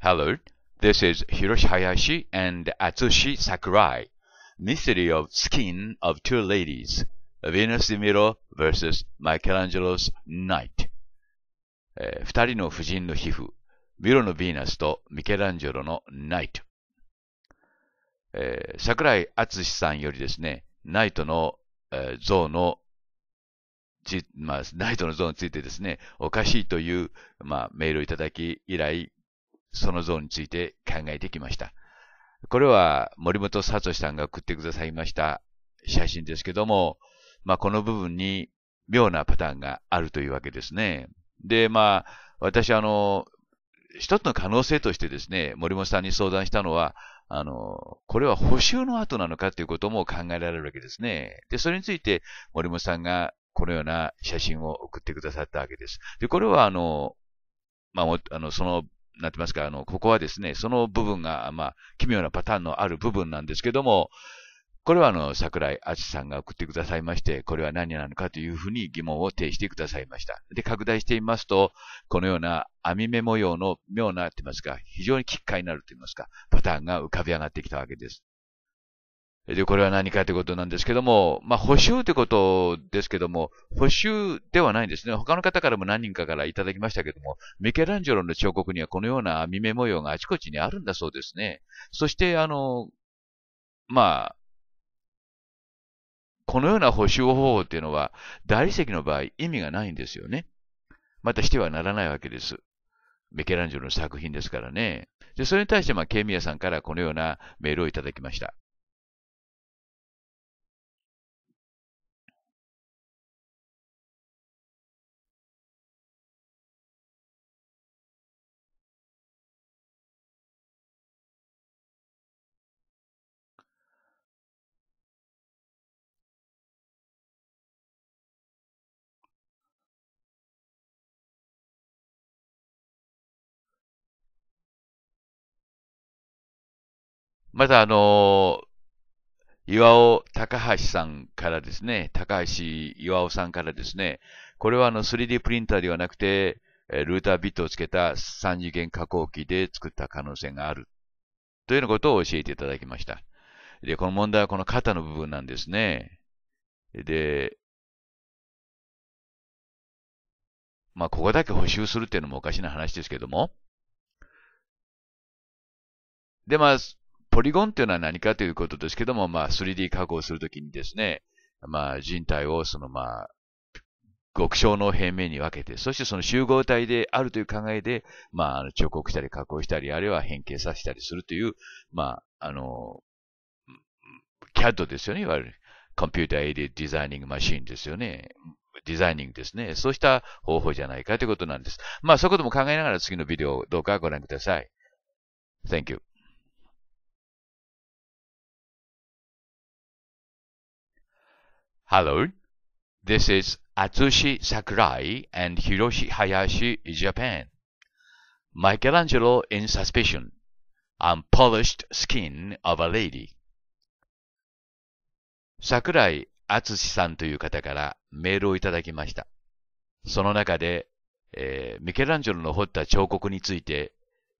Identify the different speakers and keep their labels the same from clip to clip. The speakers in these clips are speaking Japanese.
Speaker 1: Hello, this is Hiroshi Hayashi and Atsushi Sakurai. Mystery of Skin of Two Ladies. Venus de m i r o vs. Michelangelo's Night. えー、二人の夫人の皮膚。ミロのヴィーナスとミケランジェロのナイト。えー、桜井淳さんよりですね、ナイトの、えー、像のまあ、ナイトの像についてですね、おかしいという、まあ、メールをいただき以来、その像について考えてきました。これは森本聡さんが送ってくださいました写真ですけども、まあ、この部分に妙なパターンがあるというわけですね。で、まあ、私、あの、一つの可能性としてですね、森本さんに相談したのは、あの、これは補修の後なのかということも考えられるわけですね。で、それについて森本さんがこのような写真を送ってくださったわけです。で、これはあの、まあ、あの、そのなってますか、あの、ここはですね、その部分が、まあ、奇妙なパターンのある部分なんですけども、これはあの、桜井淳さんが送ってくださいまして、これは何なのかというふうに疑問を呈してくださいました。で、拡大してみますと、このような網目模様の妙な、ってますか、非常に奇怪になると言いますか、パターンが浮かび上がってきたわけです。で、これは何かということなんですけども、まあ、補修ということですけども、補修ではないんですね。他の方からも何人かからいただきましたけども、ミケランジェロの彫刻にはこのような網目模様があちこちにあるんだそうですね。そして、あの、まあ、このような補修方法っていうのは、大理石の場合意味がないんですよね。またしてはならないわけです。ミケランジェロの
Speaker 2: 作品ですからね。で、それに対して、まあ、ケミヤさんからこのようなメールをいただきました。また、あのー、岩尾高橋さんからですね、高橋岩尾さんからです
Speaker 1: ね、これはあの 3D プリンターではなくて、ルータービットをつけた3次元加工機で作った可能性がある。というようなことを教えていただきました。で、
Speaker 2: この問題はこの肩の部分なんですね。で、まあ、ここだけ補修するっていうのもおかしな話ですけども。で、まあ、ポリゴンっていうのは何かということです
Speaker 1: けども、まあ、3D 加工するときにですね、まあ、人体をそのまあ、極小の平面に分けて、そしてその集合体であるという考えで、まあ、彫刻したり加工したり、あるいは変形させたりするという、まあ、あの、CAD ですよね、いわゆる。Computer Aided Designing Machine ですよね。デザイニングですね。そうした方法じゃないかということなんです。まあ、そういうことも考えながら次のビデオをどうか
Speaker 2: ご覧ください。Thank you. Hello, this is Atsushi Sakurai and Hiroshi Hayashi, Japan.
Speaker 1: Michelangelo in Suspicion, Unpolished Skin of a Lady. 桜井敦さんという方からメールをいただきました。その中で、えー、ミケランジェロの彫った彫刻について、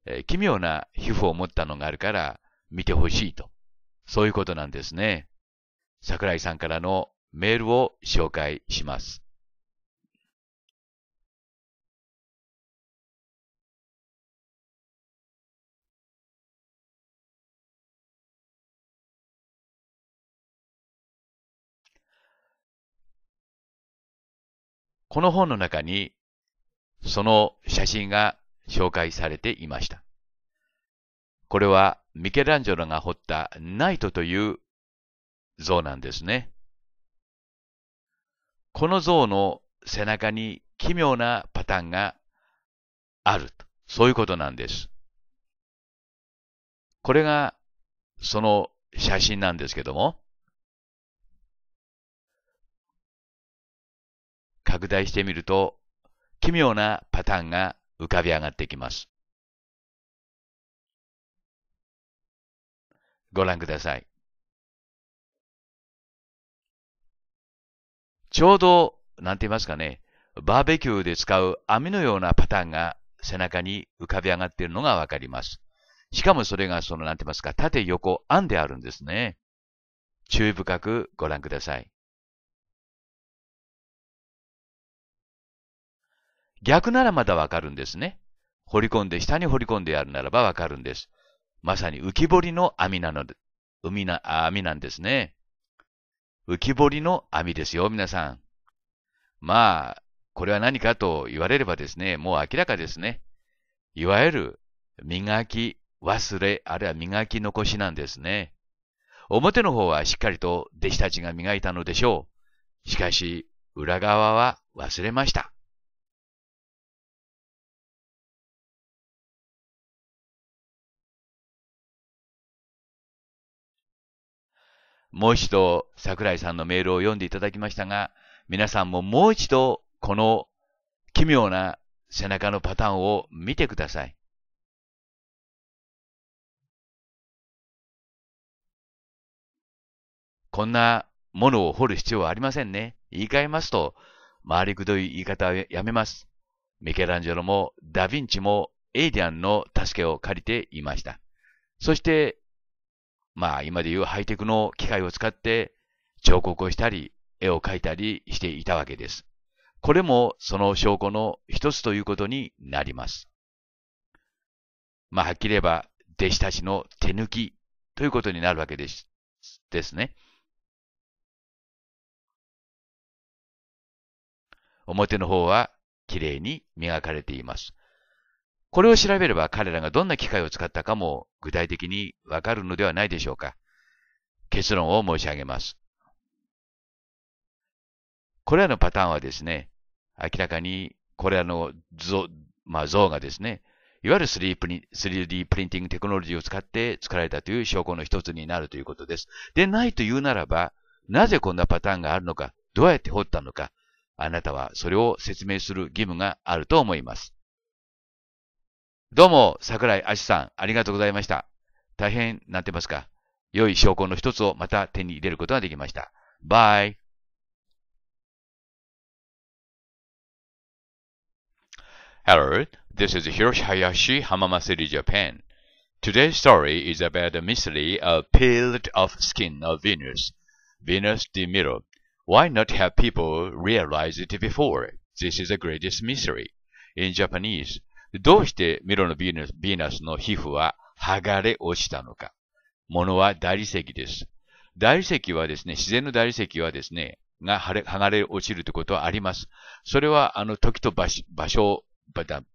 Speaker 1: えー、奇妙な皮膚を持ったのがあるから見てほしいと。そういうことな
Speaker 2: んですね。桜井さんからのメールを紹介します。この本の中にその写真が紹介されていました。これはミケランジェロが彫ったナイトという像なんですね。この像の
Speaker 1: 背中に奇妙なパターンがあると。そういうことなん
Speaker 2: です。これがその写真なんですけども。拡大してみると、奇妙なパターンが浮かび上がってきます。ご覧ください。ちょうど、なんて言いますかね、バーベキューで使う網のようなパターンが背中に浮かび上がっているのがわかります。しかもそれがその、なんて言いますか、縦横案であるんですね。注意深くご覧ください。逆ならまだわかるんですね。掘り込んで、下に掘
Speaker 1: り込んでやるならばわかるんです。まさに浮き彫りの網なので、海な、網なんですね。浮き彫りの網ですよ、皆さん。まあ、これは何かと言われればですね、もう明らかですね。いわゆる、磨き忘れ、あるいは磨き残しなんですね。表
Speaker 2: の方はしっかりと弟子たちが磨いたのでしょう。しかし、裏側は忘れました。もう一度桜井さんのメールを読んでいただきましたが、皆さんももう一度この奇妙な背中のパターンを見てください。こんなものを掘る必要はありませんね。言い換えますと、
Speaker 1: 回りくどい言い方はやめます。ミケランジェロもダヴィンチもエイディアンの助けを借りていました。そしてまあ今でいうハイテクの機械を使って彫刻をしたり、絵を描いたりしていたわけです。これもその証拠の一つということになります。
Speaker 2: まあはっきり言えば弟子たちの手抜きということになるわけです。ですね。表の方は綺麗に磨かれています。これを調べれば
Speaker 1: 彼らがどんな機械を使ったかも具体的にわかるのではないでしょうか。結論を申し上げます。これらのパターンはですね、明らかにこれらの像,、まあ、像がですね、いわゆる 3D プリンティングテクノロジーを使って作られたという証拠の一つになるということです。でないというならば、なぜこんなパターンがあるのか、どうやって掘ったのか、あなたはそれを説明する義務があると思います。どうも、桜井足さん、ありがとうございました。大変なってますか良い証拠の一つを
Speaker 2: また手に入れることができました。バイ。Hello, this is Hiroshi Hayashi, Hamama
Speaker 1: s u r i Japan. Today's story is about the mystery of peeled off skin of Venus, Venus de Milo. Why not have people realize it before? This is the greatest mystery. In Japanese, どうしてミロのヴィーナスの皮膚は剥がれ落ちたのか。ものは大理石です。大理石はですね、自然の大理石はですね、が剥がれ落ちるということはあります。それは、あの、時と場所、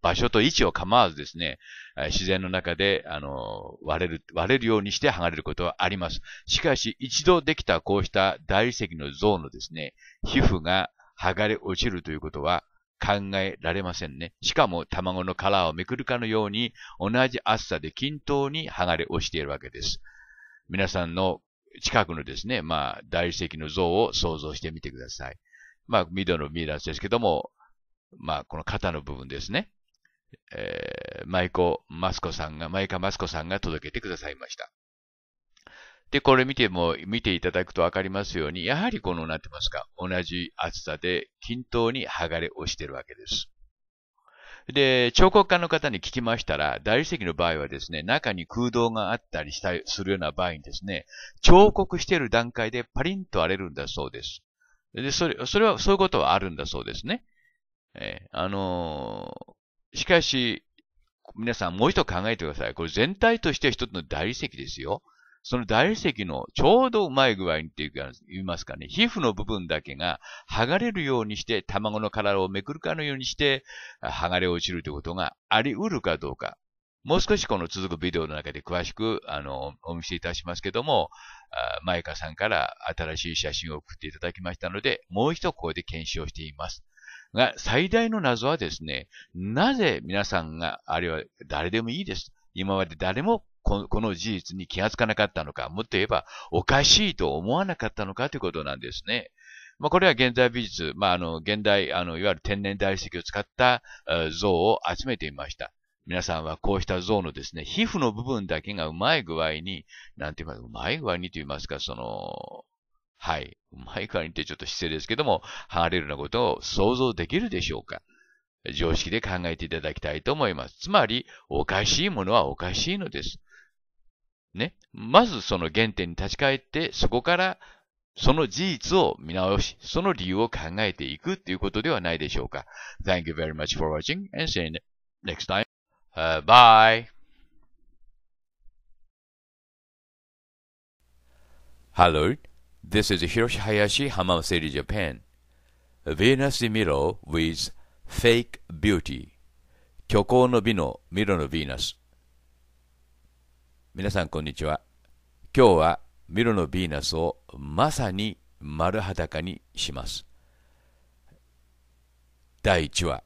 Speaker 1: 場所と位置を構わずですね、自然の中で、あの、割れる、割れるようにして剥がれることはあります。しかし、一度できたこうした大理石の像のですね、皮膚が剥がれ落ちるということは、考えられませんね。しかも卵の殻をめくるかのように同じ厚さで均等に剥がれ落ちているわけです。皆さんの近くのですね、まあ、大理石の像を想像してみてください。まあ、緑のミイラスですけども、まあ、この肩の部分ですね。えー、舞子マスコさんが、舞カ・マスコさんが届けてくださいました。で、これ見ても、見ていただくとわかりますように、やはりこの、なってますか、同じ厚さで均等に剥がれ落ちてるわけです。で、彫刻家の方に聞きましたら、大理石の場合はですね、中に空洞があったりしたりするような場合にですね、彫刻している段階でパリンと荒れるんだそうです。で、それ、それは、そういうことはあるんだそうですね。えー、あのー、しかし、皆さんもう一度考えてください。これ全体として一つの大理石ですよ。その大理石のちょうどうまい具合にっていうか、言いますかね、皮膚の部分だけが剥がれるようにして、卵の殻をめくるかのようにして、剥がれ落ちるということがあり得るかどうか。もう少しこの続くビデオの中で詳しく、あの、お見せいたしますけども、マイカさんから新しい写真を送っていただきましたので、もう一度ここで検証しています。が、最大の謎はですね、なぜ皆さんが、あるいは誰でもいいです。今まで誰もこの事実に気がつかなかったのか、もっと言えばおかしいと思わなかったのかということなんですね。まあ、これは現代美術、まあ、あの、現代、あの、いわゆる天然大理石を使った像を集めてみました。皆さんはこうした像のですね、皮膚の部分だけがうまい具合に、なんて言いますか、うまい具合にと言いますか、その、はい、うまい具合にってちょっと失礼ですけども、剥がれるようなことを想像できるでしょうか。常識で考えていただきたいと思います。つまり、おかしいものはおかしいのです。ね、まずその原点に立ち返って、そこからその事実を見直し、その理由を考えていくということでは
Speaker 2: ないでしょうか。Thank you very much for watching and see you next time.、Uh, bye!
Speaker 1: Hello, this is Hiroshi Hayashi, Hamam a City, Japan. Venus de Milo with Fake Beauty. 虚構の美のミロのヴィーナス。皆さんこんにちは今日はミロのヴィーナスをまさに丸裸にします第1話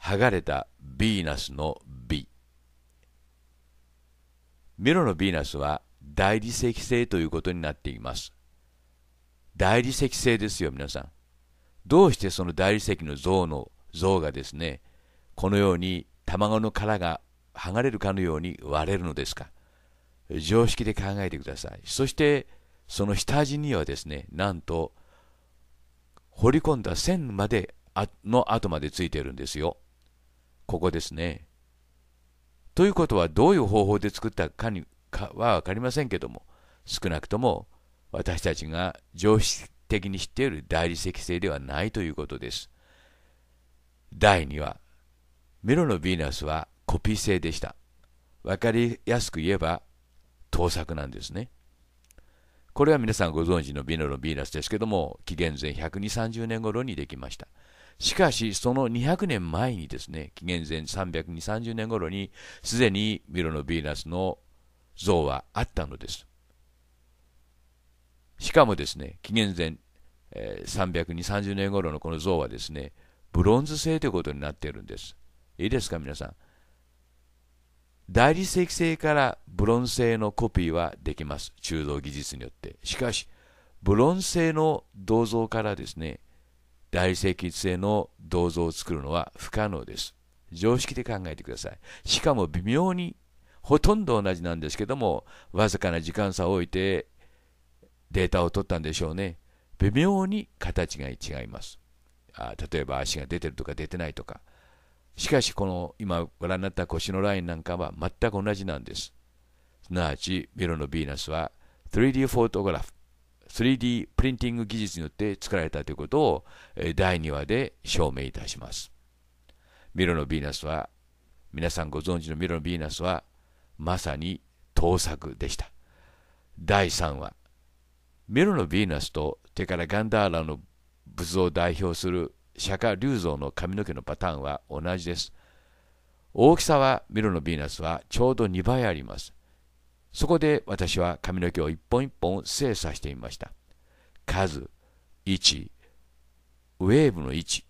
Speaker 1: 剥がれたヴィーナスの美ミロのヴィーナスは大理石製ということになっています大理石製ですよ皆さんどうしてその大理石の像の像がですねこのように卵の殻が剥がれるかのように割れるのですか常識で考えてくださいそしてその下地にはですねなんと掘り込んだ線までの跡までついてるんですよここですねということはどういう方法で作ったかにかは分かりませんけども少なくとも私たちが常識的に知っている大理石製ではないということです第2話メロのヴィーナスはコピー制でした。わかりやすく言えば、盗作なんですね。これは皆さんご存知の美濃のヴィーナスですけども、紀元前12030年頃にできました。しかし、その200年前にですね、紀元前32030年頃に、すでにミロのヴィーナスの像はあったのです。しかもですね、紀元前、32030年頃のこの像はですね、ブロンズ製ということになっているんです。いいですか、皆さん。大理石製からブロン製のコピーはできます。鋳造技術によって。しかし、ブロン製の銅像からですね、大理石製の銅像を作るのは不可能です。常識で考えてください。しかも微妙に、ほとんど同じなんですけども、わずかな時間差を置いてデータを取ったんでしょうね。微妙に形が違います。あ例えば足が出てるとか出てないとか。しかし、この今ご覧になった腰のラインなんかは全く同じなんです。すなわち、ミロのヴィーナスは 3D フォトグラフ、3D プリンティング技術によって作られたということを第2話で証明いたします。ミロのヴィーナスは、皆さんご存知のミロのヴィーナスは、まさに盗作でした。第3話、ミロのヴィーナスと、手からガンダーラの仏像を代表する釈迦龍造の髪の毛のパターンは同じです。大きさはミロのヴィーナスはちょうど2倍あります。そこで私は髪の毛を一本一本精査してみました。数、位置、ウェーブの位置、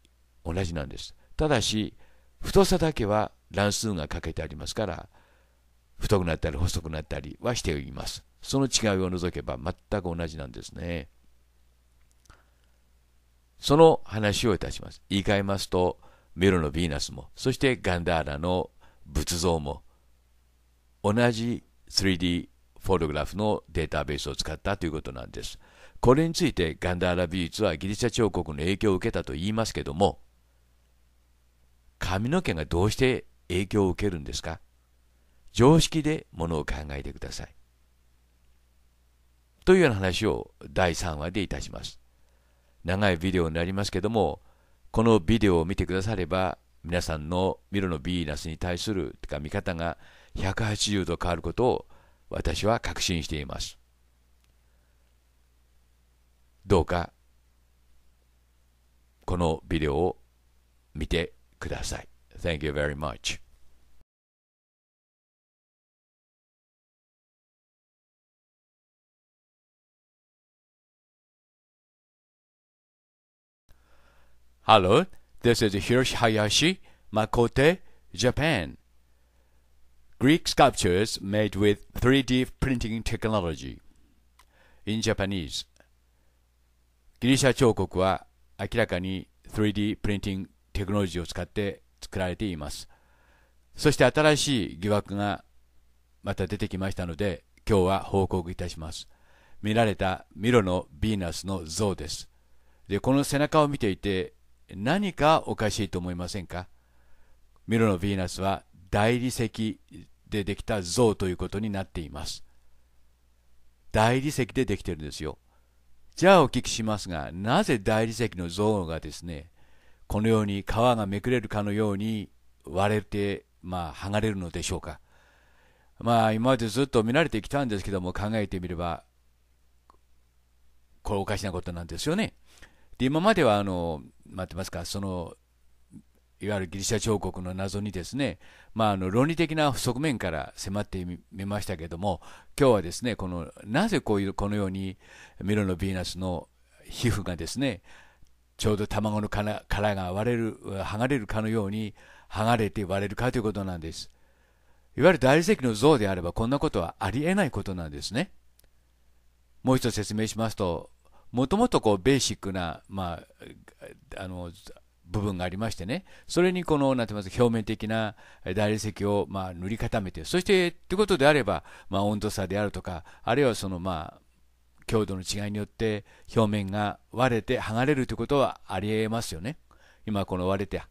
Speaker 1: 同じなんです。ただし、太さだけは乱数が欠けてありますから、太くなったり細くなったりはしています。その違いを除けば全く同じなんですね。その話をいたします。言い換えますと、メロのヴィーナスも、そしてガンダーラの仏像も、同じ 3D フォトグラフのデータベースを使ったということなんです。これについてガンダーラ美術はギリシャ彫刻の影響を受けたと言いますけども、髪の毛がどうして影響を受けるんですか常識でものを考えてください。というような話を第3話でいたします。長いビデオになりますけども、このビデオを見てくだされば、皆さんのミロのヴィーナスに対するとか見方が180度変わることを私は確信しています。どうかこ
Speaker 2: のビデオを見てください。Thank you very much. Hello, this is Hiroshi Hayashi, Makote, Japan.
Speaker 1: Greek sculptures made with 3D printing technology. In Japanese. ギリシャ彫刻は明らかに 3D プリンティングテクノロジーを使って作られています。そして新しい疑惑がまた出てきましたので、今日は報告いたします。見られたミロのヴィーナスの像です。で、この背中を見ていて、何かおかしいと思いませんかミロのヴィーナスは大理石でできた像ということになっています大理石でできてるんですよじゃあお聞きしますがなぜ大理石の像がですねこのように皮がめくれるかのように割れてまあ剥がれるのでしょうかまあ今までずっと見られてきたんですけども考えてみればこれおかしなことなんですよねで今まではあの待ってますか、そのいわゆるギリシャ彫刻の謎にですね、まあ、あの論理的な側面から迫ってみましたけども今日はですねこのなぜこういうこのようにミロのヴィーナスの皮膚がですねちょうど卵の殻が割れる剥がれるかのように剥がれて割れるかということなんですいわゆる大理石の像であればこんなことはありえないことなんですねもう一度説明しますともともとこうベーシックな、まあ、あの部分がありましてね、それにこの、なんて言います表面的な大理石を、まあ、塗り固めて、そして、ということであれば、まあ、温度差であるとか、あるいはその、まあ、強度の違いによって表面が割れて剥がれるということはありえますよね。今、この割れて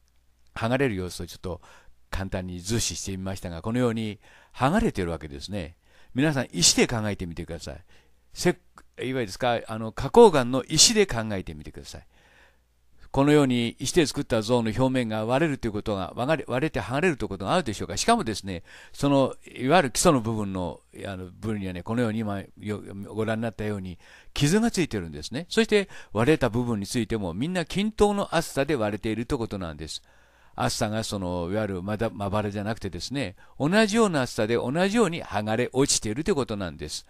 Speaker 1: 剥がれる様子をちょっと簡単に図示してみましたが、このように剥がれているわけですね。皆さん、石で考えてみてください。せいわゆるですかあの花崗岩の石で考えてみてくださいこのように石で作った像の表面が割れるということが割れて剥がれるということがあるでしょうかしかもですねそのいわゆる基礎の部分のあの部分にはねこのように今ご覧になったように傷がついてるんですねそして割れた部分についてもみんな均等の厚さで割れているということなんです厚さがそのいわゆるまだまばらじゃなくてですね同じような厚さで同じように剥がれ落ちているということなんです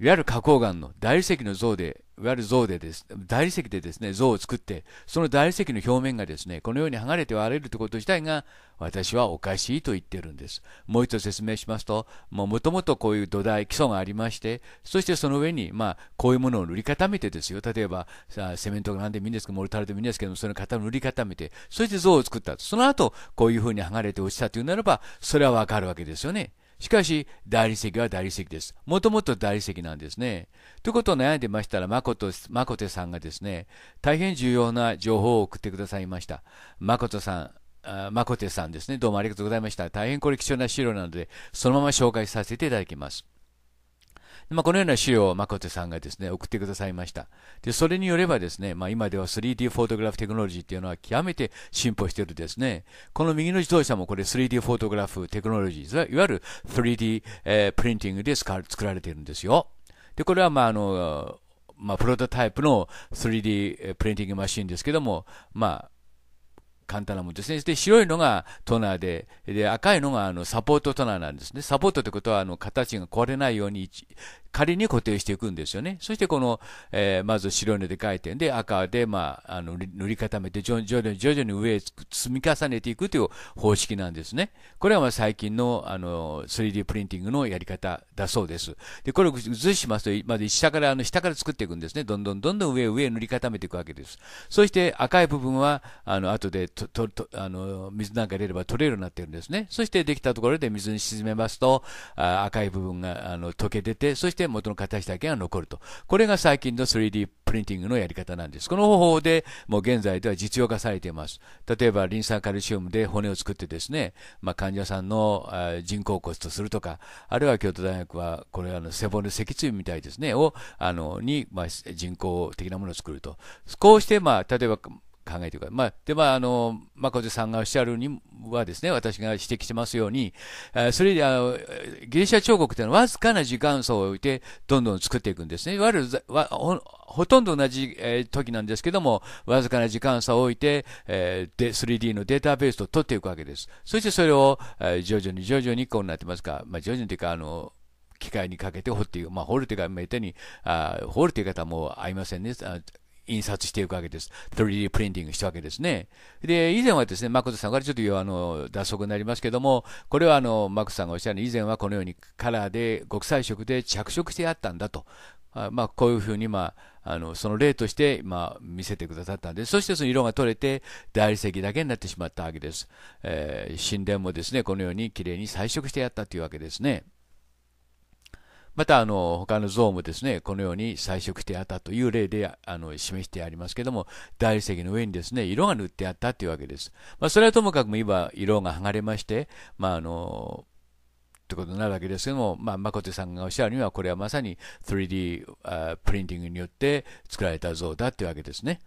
Speaker 1: いわゆる花崗岩の大理石の像で、いわゆる像でです、大理石でですね、像を作って、その大理石の表面がですね、このように剥がれて割れるということ自体が、私はおかしいと言ってるんです。もう一度説明しますと、もともとこういう土台、基礎がありまして、そしてその上に、まあ、こういうものを塗り固めてですよ。例えば、さセメントが何でもいいんですけど、モルタルでもいいんですけども、その型を塗り固めて、そして像を作った。その後、こういうふうに剥がれて落ちたというならば、それはわかるわけですよね。しかし、大理石は大理石です。もともと大理石なんですね。ということを悩んでましたら、誠、誠さんがですね、大変重要な情報を送ってくださいました。誠さん、誠さんですね、どうもありがとうございました。大変これ貴重な資料なので、そのまま紹介させていただきます。まあ、このような資料を誠さんがですね、送ってくださいました。で、それによればですね、まあ、今では 3D フォトグラフテクノロジーっていうのは極めて進歩しているですね。この右の自動車もこれ 3D フォトグラフテクノロジー、いわゆる 3D、えー、プリンティングで作られているんですよ。で、これはまあ、あの、まあ、プロトタイプの 3D プリンティングマシンですけども、まあ、簡単なものですね。で、白いのがトナーで、で、赤いのがあのサポートトナーなんですね。サポートってことは、あの、形が壊れないように仮に固定していくんですよね。そしてこの、えー、まず白根で描いてんで、赤で、まあ、あの塗り固めて徐々に徐々に上へ積み重ねていくという方式なんですね。これはまあ最近のあの 3D プリンティングのやり方だそうです。で、これを図しますと、まず下からあの下から作っていくんですね。どんどんどんどん上上塗り固めていくわけです。そして赤い部分は、あの後でとととあの水なんか入れれば取れるようになってるんですね。そしてできたところで水に沈めますと、あ赤い部分があの溶け出て、そしてて元の形だけが残ると。これが最近の 3D プリンティングのやり方なんです。この方法でもう現在では実用化されています。例えばリン酸カルシウムで骨を作ってですね、まあ、患者さんの人工骨とするとか、あるいは京都大学はこれあの背骨脊椎みたいですね、をあのに、まあ、人工的なものを作ると。こうして、まあ、例えば考えてください。まあ、で、まあ、あの、まこさんがおっしゃるにはですね、私が指摘してますように、えそれで、あの、ギリシャ彫刻っていうのはわずかな時間層を置いて、どんどん作っていくんですね。いわゆる、ほほとんど同じ、え時なんですけども、わずかな時間差を置いて、えー、で、3D のデータベースを取っていくわけです。そしてそれを、え徐々に徐々にこうなってますか、まあ、徐々にというか、あの、機械にかけて掘っていく。まあ、掘るというか、めったに、あ掘るという方も合いませんね。印刷していくわけです。3D プリンティングしたわけですね。で、以前はですね、マクトさんからちょっとあの脱足になりますけども、これはあの、マクトさんがおっしゃるように、以前はこのようにカラーで、極彩色で着色してあったんだと。あまあ、こういうふうに、まあ、あの、その例として、まあ、見せてくださったんで、そしてその色が取れて、大理石だけになってしまったわけです。えー、神殿もですね、このように綺麗に彩色してやったというわけですね。また、あの、他の像もですね、このように彩色してあったという例で、あの、示してありますけども、大理石の上にですね、色が塗ってあったというわけです。まあ、それはともかくも今、色が剥がれまして、まあ、あの、ってことになるわけですけども、まあ、誠さんがおっしゃるには、これはまさに 3D プリンティングによって作られた像だというわけですね。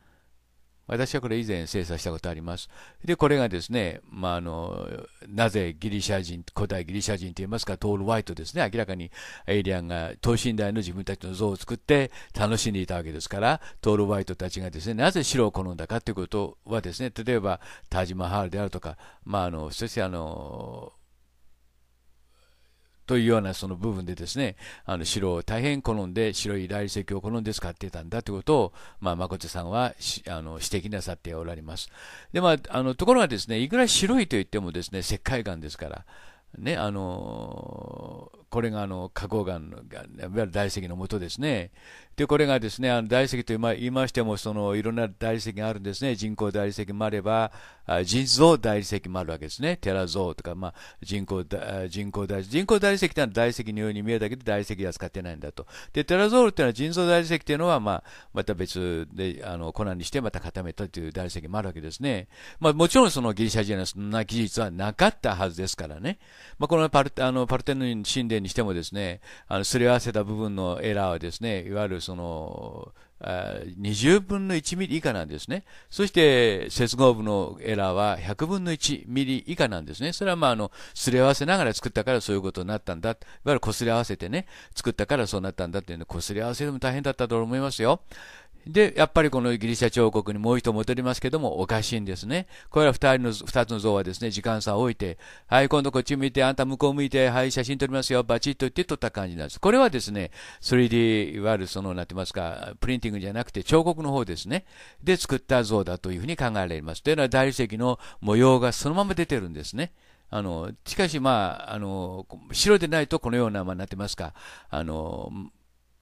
Speaker 1: 私はこれ以前精査したことあります。で、これがですね、まあ、あの、なぜギリシャ人、古代ギリシャ人といいますか、トール・ワイトですね、明らかにエイリアンが等身大の自分たちの像を作って楽しんでいたわけですから、トール・ワイトたちがですね、なぜ白を好んだかということはですね、例えば、タジマハールであるとか、まあ、あの、そしてあの、というようなその部分でですね、あの白を大変好んで、白い大理石を好んで使ってたんだということを、まあ、誠さんはあの指摘なさっておられます。で、まあ、あの、ところがですね、いくら白いといってもですね、石灰岩ですから、ね、あのこれがあの花崗岩のいわゆる大石のもとですねでこれがですねあの大理石と言いましてもそのいろんな大理石があるんですね人工大理石もあれば人造大理石もあるわけですねテラゾウとか、まあ、人工人工大理石人工大理石ってのは大理石のように見えたけど大理石は使ってないんだとでテラゾっていうのは人造大理石っていうのは、まあ、また別であの粉にしてまた固めたという大理石もあるわけですね、まあ、もちろんそのギリシャ人はそんな技術はなかったはずですからね、まあ、このパルあのパルテノン神殿にしてもですねあのすり合わせた部分のエラーはですねいわゆるその、20分の1ミリ以下なんですね。そして、接合部のエラーは100分の1ミリ以下なんですね。それはまあ、あの、すり合わせながら作ったからそういうことになったんだ。いわゆる擦り合わせてね、作ったからそうなったんだっていうの、擦り合わせでも大変だったと思いますよ。で、やっぱりこのギリシャ彫刻にもう一度戻りますけども、おかしいんですね。これは二人の、二つの像はですね、時間差を置いて、はい、今度こっち向いて、あんた向こう向いて、はい、写真撮りますよ、バチッと言って撮った感じなんです。これはですね、3D、いわゆるその、なんて言いますか、プリンティングじゃなくて、彫刻の方ですね。で、作った像だというふうに考えられます。というのは、大理石の模様がそのまま出てるんですね。あの、しかし、まあ、あの、白でないとこのような、まあ、なってますか、あの、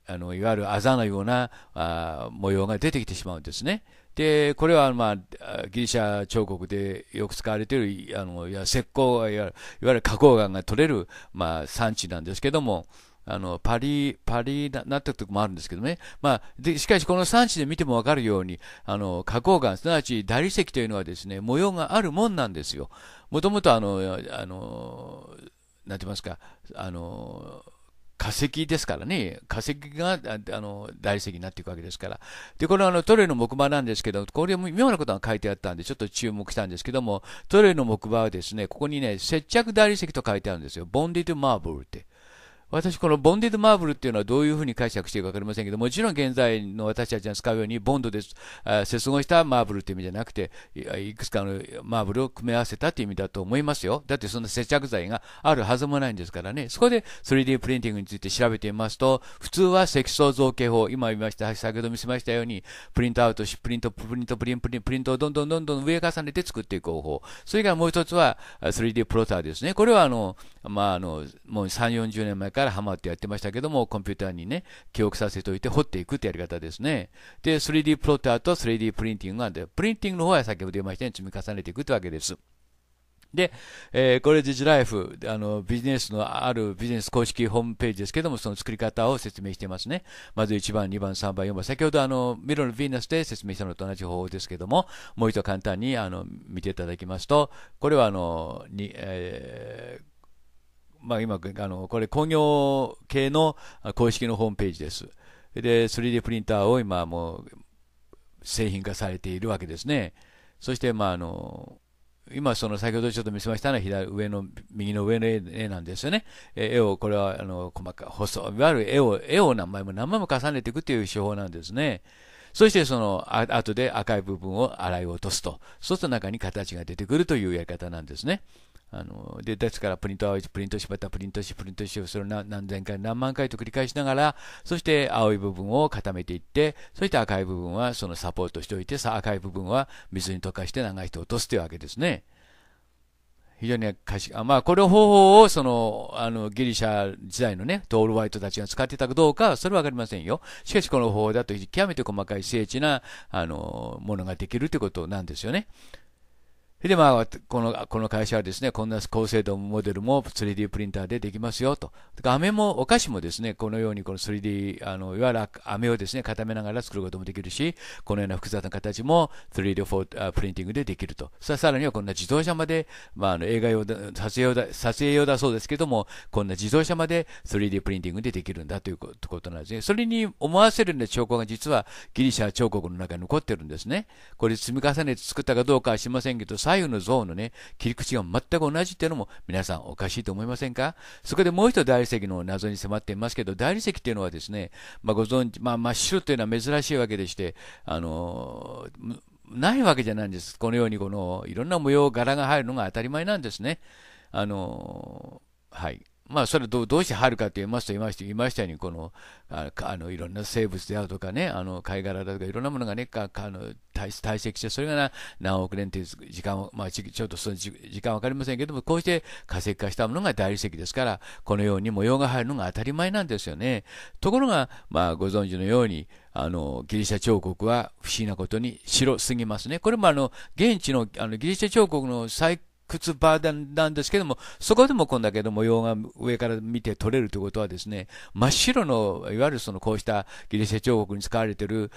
Speaker 1: あのいわゆるあざのようなあ模様が出てきてしまうんですね。でこれは、まあ、ギリシャ彫刻でよく使われているあのいや石膏いわゆる花崗岩が取れる、まあ、産地なんですけどもあのパリパリななったとこもあるんですけどね、まあ、でしかしこの産地で見ても分かるようにあの花崗岩すなわち大理石というのはですね模様があるもんなんですよ。もともとあのあのなんて言いますかあの化石ですからね、化石があの大理石になっていくわけですから。で、これはあのトレイの木馬なんですけど、これも妙なことが書いてあったんで、ちょっと注目したんですけども、トレイの木馬はですね、ここにね、接着大理石と書いてあるんですよ。ボンディド・マーブルって。私、このボンディド・マーブルっていうのはどういうふうに解釈していいか分かりませんけど、もちろん現在の私たちが使うように、ボンドで接合したマーブルっていう意味じゃなくて、いくつかのマーブルを組み合わせたっていう意味だと思いますよ。だってそんな接着剤があるはずもないんですからね。そこで 3D プリンティングについて調べてみますと、普通は積層造形法、今見ました、先ほど見せましたように、プリントアウトし、プリント、プリント、プリント、プリントをどんどんどんどん上重ねて作っていく方法。それからもう一つは 3D プロターですね。これはあの、まあ、あの、もう3、40年前からからハマってやってましたけども、コンピューターにね、記憶させておいて掘っていくってやり方ですね。で、3D プロッターと 3D プリンティングがあって、プリンティングの方は先ほど言いましたように積み重ねていくってわけです。で、えー、コレッジライフ、あの、ビジネスのあるビジネス公式ホームページですけども、その作り方を説明してますね。まず1番、2番、3番、4番。先ほどあの、ミロのヴィーナスで説明したのと同じ方法ですけども、もう一度簡単にあの、見ていただきますと、これはあの、に、えーまあ、今あの、これ工業系の公式のホームページです。で、3D プリンターを今もう製品化されているわけですね。そして、まあ、あの、今、その先ほどちょっと見せましたのは左上の、右の上の絵なんですよね。絵を、これは、あの、細か、細、いわゆる絵を、絵を何枚も何枚も重ねていくという手法なんですね。そして、その、あ後で赤い部分を洗い落とすと。そうすると中に形が出てくるというやり方なんですね。あのデータ室からプリントアウト、プリントしまた、プリントし、プリントしをそれを何千回、何万回と繰り返しながら、そして青い部分を固めていって、そして赤い部分はそのサポートしておいて、さ赤い部分は水に溶かして長い人を落とすというわけですね。非常に賢し、まあ、この方法を、その、あの、ギリシャ時代のね、トールワイトたちが使ってたかどうかは、それは分かりませんよ。しかし、この方法だと、極めて細かい精緻な、あの、ものができるということなんですよね。それでまあ、この、この会社はですね、こんな高精度モデルも 3D プリンターでできますよと。面も、お菓子もですね、このようにこの 3D、あの、いわゆる飴をですね、固めながら作ることもできるし、このような複雑な形も 3D プリンティングでできると。さらにはこんな自動車まで、まあ、あの、映画用だ、撮影用だ、撮影用だそうですけども、こんな自動車まで 3D プリンティングでできるんだということなんですね。それに思わせるような兆候が実はギリシャ彫刻の中に残ってるんですね。これ積み重ねて作ったかどうかはしませんけど、左右の像のね、切り口が全く同じっていうのも皆さんおかしいと思いませんかそこでもう一つ大理石の謎に迫っていますけど、大理石っていうのはですね、まあ、ご存知、まあ、真っ白というのは珍しいわけでして、あのー、ないわけじゃないんです。このようにこのいろんな模様、柄が入るのが当たり前なんですね。あのはい。まあ、それどどうして入るかと言いますと、言いましたように、このああのいろんな生物であるとかね、あの貝殻だとか、いろんなものがね、かあの堆積して、それが何億年という時間を、まあ、ちちょっとその時間は分かりませんけども、こうして化石化したものが大理石ですから、このように模様が入るのが当たり前なんですよね。ところが、まあ、ご存知のように、あのギリシャ彫刻は不思議なことに白すぎますね。これもあの現地のあのギリシャ彫刻の最靴場なんですけども、そこでもこんだけの模様が上から見て取れるということはですね、真っ白の、いわゆるそのこうしたギリシャ彫刻に使われている、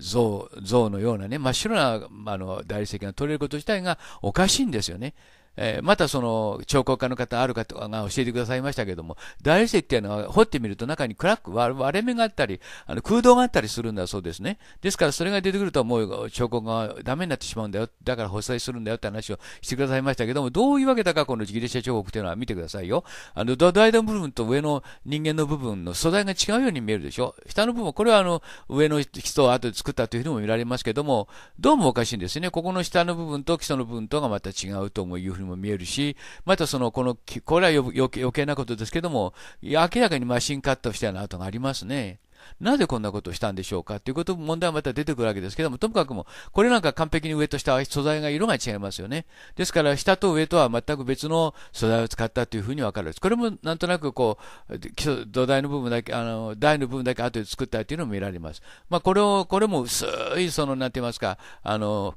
Speaker 1: 像、像のようなね、真っ白なあの大理石が取れること自体がおかしいんですよね。えー、またその彫刻家の方、ある方が教えてくださいましたけども、大理石っていうのは掘ってみると中にクラック、割れ目があったり、あの空洞があったりするんだそうですね。ですからそれが出てくるともう彫刻がダメになってしまうんだよ。だから補正するんだよって話をしてくださいましたけども、どういうわけだかこのギリシャ彫刻っていうのは見てくださいよ。あの土台の部分と上の人間の部分の素材が違うように見えるでしょ。下の部分、これはあの上の人を後で作ったというふうにも見られますけども、どうもおかしいんですね。ここの下の部分と基礎の部分とがまた違うというふうにも見えるし、またその、この、これは余計なことですけども、明らかにマシンカットしたような跡がありますね。なぜこんなことをしたんでしょうかということも問題はまた出てくるわけですけども、ともかくも、これなんか完璧に上と下は素材が色が違いますよね。ですから、下と上とは全く別の素材を使ったというふうにわかるです。これもなんとなくこう、基礎土台の部分だけ、あの、台の部分だけ後で作ったというのも見られます。まあ、これを、これも薄い、その、なんて言いますか、あの、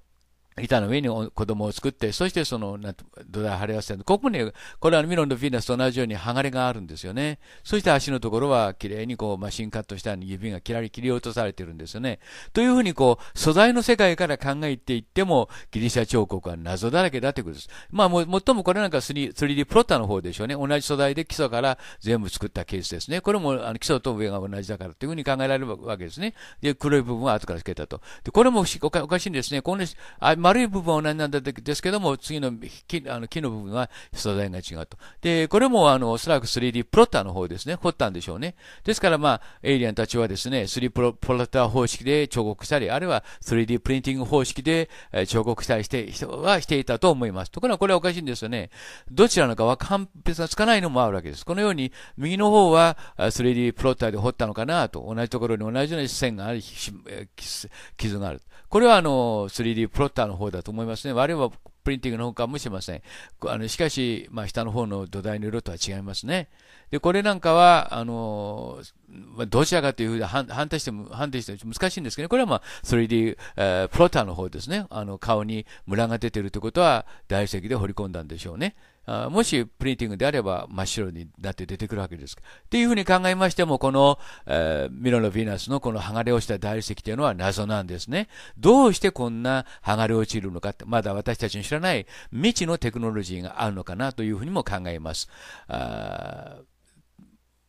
Speaker 1: 板の上に子供を作って、そしてその土台を張り合わせて、ここに、これはミロンとヴィーナスと同じように剥がれがあるんですよね。そして足のところは綺麗にこうマシンカットした指がキラリ切り落とされてるんですよね。というふうにこう、素材の世界から考えていっても、ギリシャ彫刻は謎だらけだということです。まあも、もっともこれなんか 3D プロッターの方でしょうね。同じ素材で基礎から全部作ったケースですね。これもあの基礎と上が同じだからというふうに考えられるわけですね。で、黒い部分は後からつけたと。で、これもおかしいんですね。この丸い部分は同じなんですけども、次の木あの木の部分は素材が違うと。で、これもあの、おそらく 3D プロッターの方ですね、掘ったんでしょうね。ですからまあ、エイリアンたちはですね、3D プロプロッター方式で彫刻したり、あるいは 3D プリンティング方式で彫刻したりして、人はしていたと思います。ところがこれはおかしいんですよね。どちらのかは判別がつかないのもあるわけです。このように、右の方は 3D プロッターで掘ったのかなと、同じところに同じような線があり、傷がある。これはあの、3D プロッターのの方だと思いますね。我るはプリンティングの方かもしれません。あのしかし、まあ、下の方の土台の色とは違いますね。で、これなんかは、あの、どちらかというふうで反対しても、判定しても難しいんですけど、ね、これはまあ 3D、えー、プロターの方ですね。あの、顔にムラが出てるということは、大石で彫り込んだんでしょうね。あもしプリンティングであれば真っ白になって出てくるわけです。っていうふうに考えましても、この、えー、ミロのヴィーナスのこの剥がれ落ちた大理石というのは謎なんですね。どうしてこんな剥がれ落ちるのかって、まだ私たちの知らない未知のテクノロジーがあるのかなというふうにも考えます。あ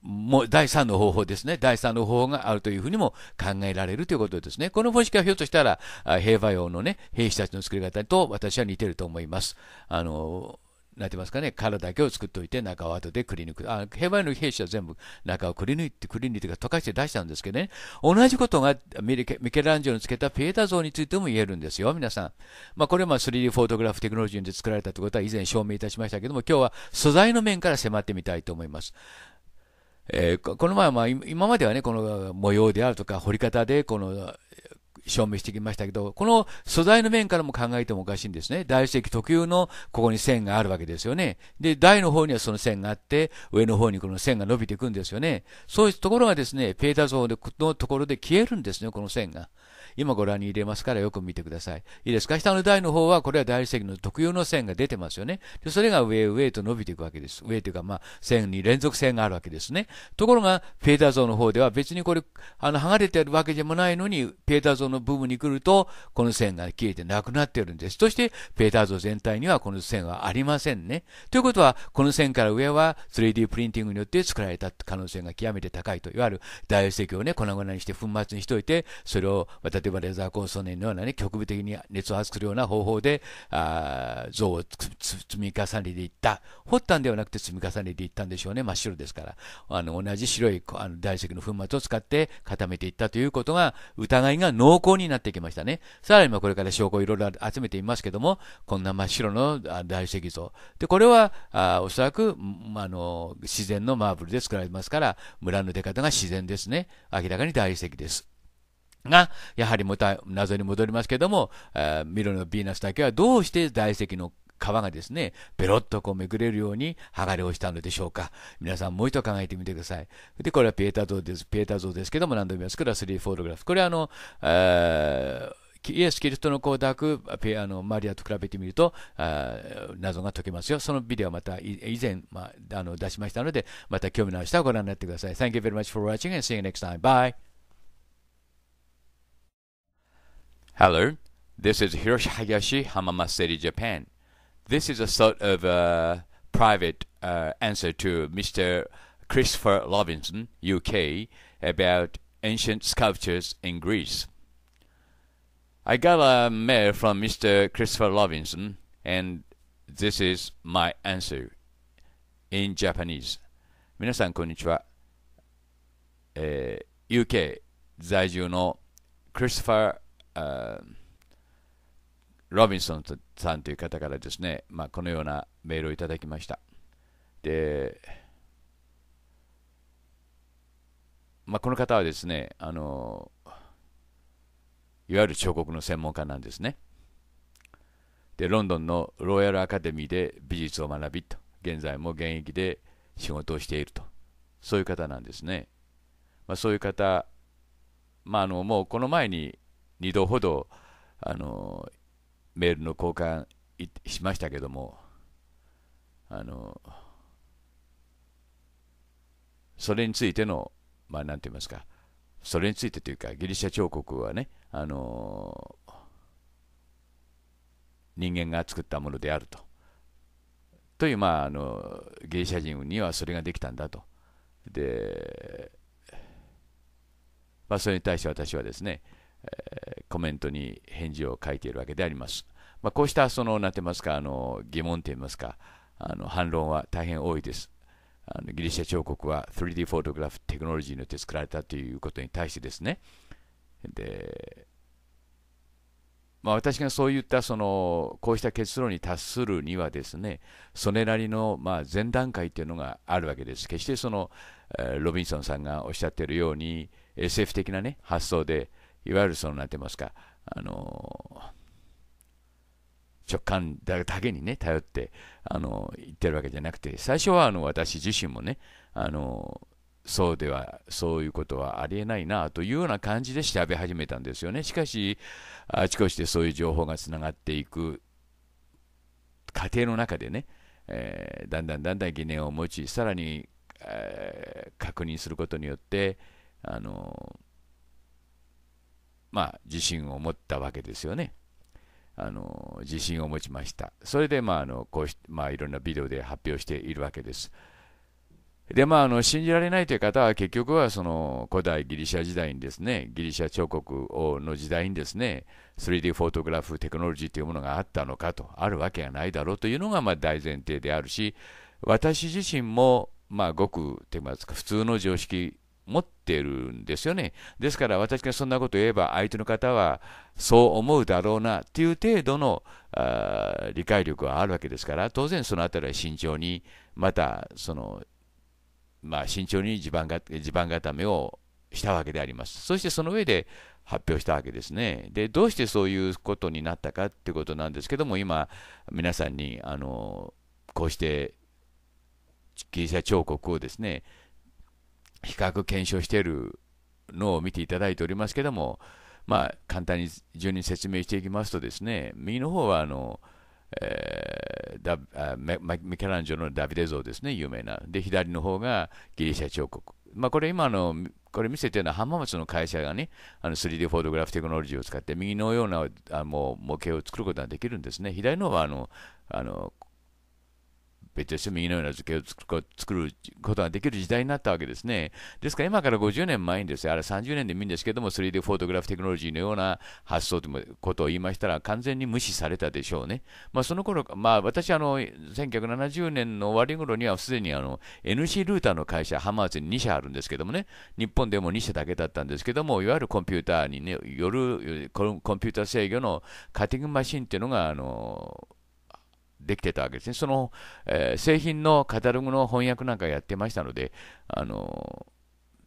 Speaker 1: もう第3の方法ですね。第3の方法があるというふうにも考えられるということですね。この方式はひょっとしたら、平和用のね、兵士たちの作り方と私は似てると思います。あの、なってますかね、殻だけを作っておいて、中を後でくり抜く。あ、ヘバの兵士は全部中をくり抜いて、くり抜いてか溶かして出したんですけどね、同じことがミケミケランジェロにつけたエータ像についても言えるんですよ、皆さん。まあ、これはまあ 3D フォトグラフテクノロジーで作られたということは以前証明いたしましたけども、今日は素材の面から迫ってみたいと思います。えー、この前は、まあ、今まではね、この模様であるとか、彫り方で、この証明してきましたけど、この素材の面からも考えてもおかしいんですね。大石特有のここに線があるわけですよね。で、台の方にはその線があって、上の方にこの線が伸びていくんですよね。そういうところがですね、ペータ像のところで消えるんですね、この線が。今ご覧に入れますからよく見てください。いいですか下の台の方は、これは大理石の特有の線が出てますよね。で、それが上へ上へと伸びていくわけです。上というか、まあ、線に連続線があるわけですね。ところが、ペーター像の方では別にこれ、あの、剥がれてるわけでもないのに、ペーター像の部分に来ると、この線が消えてなくなってるんです。そして、ペーター像全体にはこの線はありませんね。ということは、この線から上は 3D プリンティングによって作られた可能性が極めて高いと、いわゆる大理石をね、粉々にして粉末にしといて、それをまた例えばレーザーコンソネのような、ね、局部的に熱を発するような方法であ像を積み重ねていった掘ったんではなくて積み重ねていったんでしょうね真っ白ですからあの同じ白いあの大石の粉末を使って固めていったということが疑いが濃厚になってきましたねさらにこれから証拠をいろいろ集めていますけどもこんな真っ白の大石像でこれはあおそらく、まあの自然のマーブルで作られますから村の出方が自然ですね明らかに大石ですが、やはりまた謎に戻りますけども、ミロのヴィーナスだけはどうして大石の皮がですね、ペロッとこうめくれるように剥がれをしたのでしょうか。皆さんもう一度考えてみてください。で、これはピエタ像です。ピエタ像ですけども何度も言いますけど、3フォトグラフ。これはあの、えーイエス・キリストの子を抱くアのマリアと比べてみると謎が解けますよ。そのビデオはまた以前、まあ、あの出しましたので、また興味のある人はご覧になってください。Thank you very much for watching and see you next time. Bye! Hello, this is Hiroshi Hayashi, Hamama Japan. This is a sort of a uh, private uh, answer to Mr. Christopher Robinson, UK, about ancient sculptures in Greece. I got a mail from Mr. Christopher Robinson, and this is my answer in Japanese. 皆さん、こんにちは。えー、UK uh, 在住のクリスファー・あロビンソンさんという方からですね、まあ、このようなメールをいただきました。で、まあ、この方はですね、あのいわゆる彫刻の専門家なんですね。で、ロンドンのロイヤルアカデミーで美術を学びと、現在も現役で仕事をしていると、そういう方なんですね。まあ、そういう方、まあ、あのもうこの前に2度ほどあのメールの交換しましたけどもあのそれについてのまあ何て言いますかそれについてというかギリシャ彫刻はねあの人間が作ったものであると。という、まあ、あのギリシャ人にはそれができたんだと。で、まあ、それに対して私はですね、えコメントに返事を書いているわけであります。まあ、こうしたその、なて言いますか、あの疑問と言いますか、あの反論は大変多いです。あのギリシャ彫刻は 3D フォトグラフテクノロジーによって作られたということに対してですね、でまあ、私がそういったそのこうした結論に達するにはですねそれなりのまあ前段階というのがあるわけです決してそのロビンソンさんがおっしゃっているように SF 的な、ね、発想でいわゆるその、なんて言いますか、あの直感だけにね、頼って、あの言ってるわけじゃなくて、最初はあの私自身もね、あのそうでは、そういうことはありえないなというような感じで調べ始めたんですよね。しかし、あちこちでそういう情報がつながっていく過程の中でね、えー、だんだんだんだん疑念を持ち、さらに、えー、確認することによって、あのまあ、自信を持ったわけですよね。あの自信を持ちました。それで、まああのこうしまあ、いろんなビデオで発表しているわけです。で、まあ、あの信じられないという方は結局はその古代ギリシャ時代にですね、ギリシャ彫刻王の時代にですね、3D フォトグラフテクノロジーというものがあったのかと、あるわけがないだろうというのがまあ大前提であるし、私自身もまあごくてますか普通の常識持ってるんですよね。ですから私がそんなこと言えば相手の方はそう思うだろうなっていう程度のあ理解力はあるわけですから当然その辺りは慎重にまたその、まあ、慎重に地盤が地盤固めをしたわけであります。そしてその上で発表したわけですね。で、どうしてそういうことになったかってことなんですけども、今、皆さんに、あの、こうして、ギリシャ彫刻をですね、比較検証しているのを見ていただいておりますけども、まあ、簡単に順に説明していきますとですね、右の方はあの、えー、メミケランジョのダビデ像ですね、有名な。で、左の方がギリシャ彫刻。まあ、これ今の、これ見せてるのは浜松の会社がね、あの 3D フォトグラフテクノロジーを使って、右のようなあもう模型を作ることができるんですね。左の方はあのあの別に右のような図形を作ることができる時代になったわけですね。ですから今から50年前にですね、あれ30年でもいいんですけども、3D フォトグラフテクノロジーのような発想ということを言いましたら、完全に無視されたでしょうね。まあ、その頃、まあ、私、あの、1970年の終わり頃には、すでにあの、NC ルーターの会社、浜松に2社あるんですけどもね、日本でも2社だけだったんですけども、いわゆるコンピューターに、ね、よる、コンピューター制御のカッティングマシンっていうのが、あの、できてたわけですね。その、えー、製品のカタログの翻訳なんかやってましたので、あの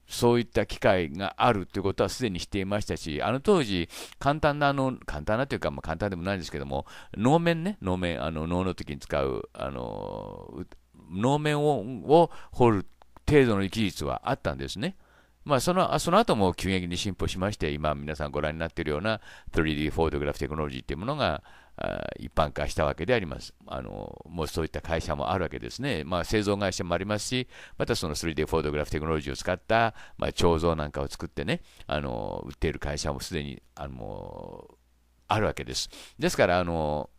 Speaker 1: そういった機会があるということはすでにしていましたし、あの当時、簡単なあの、簡単なというか、まあ、簡単でもないんですけども、能面ね、能面、あの、能の時に使う、あの、能面をを掘る程度の技術はあったんですね。まあ、そのその後も急激に進歩しまして、今皆さんご覧になっているような 3D フォートグラフテクノロジーというものが一般化したわけであります。あのもうそういった会社もあるわけですね。まあ、製造会社もありますし、またその 3D フォトグラフテクノロジーを使った、まあ、彫像なんかを作ってね、あの売っている会社もすでにあのあるわけです。ですから、あの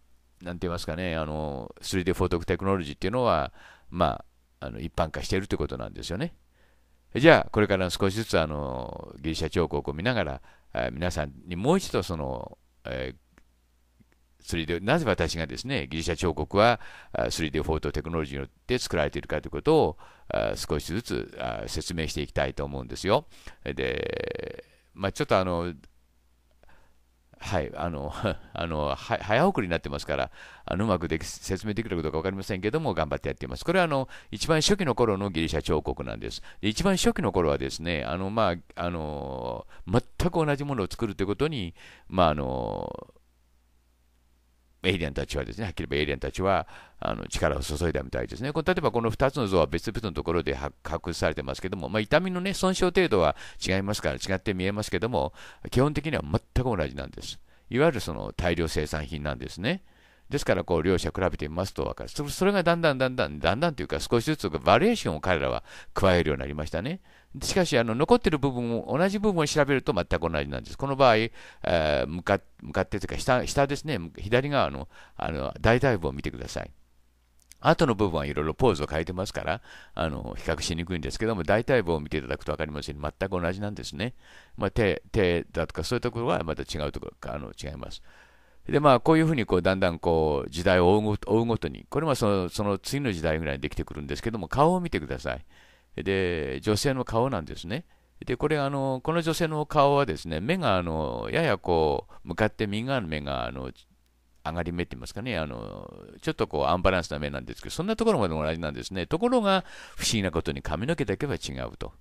Speaker 1: なんて言いますかね、あの 3D フォトテクノロジーっていうのは、まあ、あの一般化しているということなんですよね。じゃあ、これから少しずつあのギリシャ彫刻を見ながら、皆さんにもう一度その、えー 3D、なぜ私がですね、ギリシャ彫刻は 3D フォートテクノロジーによって作られているかということを少しずつ説明していきたいと思うんですよ。で、まあ、ちょっとあの、はい、あの、あの早送りになってますから、あのうまくで説明できるかどうか分かりませんけども、頑張ってやっています。これはあの一番初期の頃のギリシャ彫刻なんです。で一番初期の頃はですね、あのまああの全く同じものを作るということに、まああのエイリアンたちはですね、はっきり言えばエイリアンたちはあの力を注いだみたいですね。これ例えばこの2つの像は別々のところで隠されてますけども、まあ、痛みのね、損傷程度は違いますから、違って見えますけども、基本的には全く同じなんです。いわゆるその大量生産品なんですね。ですから、こう、両者比べてみますと分かる。それがだんだんだんだん、だんだんというか、少しずつバリエーションを彼らは加えるようになりましたね。しかし、あの残っている部分を、同じ部分を調べると全く同じなんです。この場合、えー、向か向かってというか下、下ですね、左側のあの大体部を見てください。後の部分はいろいろポーズを変えてますから、あの、比較しにくいんですけども、大体部を見ていただくと分かりますように、全く同じなんですね。まあ、手、手だとか、そういうところはまた違うところか、あの、違います。で、まあ、こういうふうに、こう、だんだん、こう、時代を追うごとに、これはその、その次の時代ぐらいにできてくるんですけども、顔を見てください。で、女性の顔なんですね。で、これ、あの、この女性の顔はですね、目が、あの、ややこう、向かって右側の目が、あの、上がり目って言いますかね、あの、ちょっとこう、アンバランスな目なんですけど、そんなところまでも同じなんですね。ところが、不思議なことに髪の毛だけは違うと。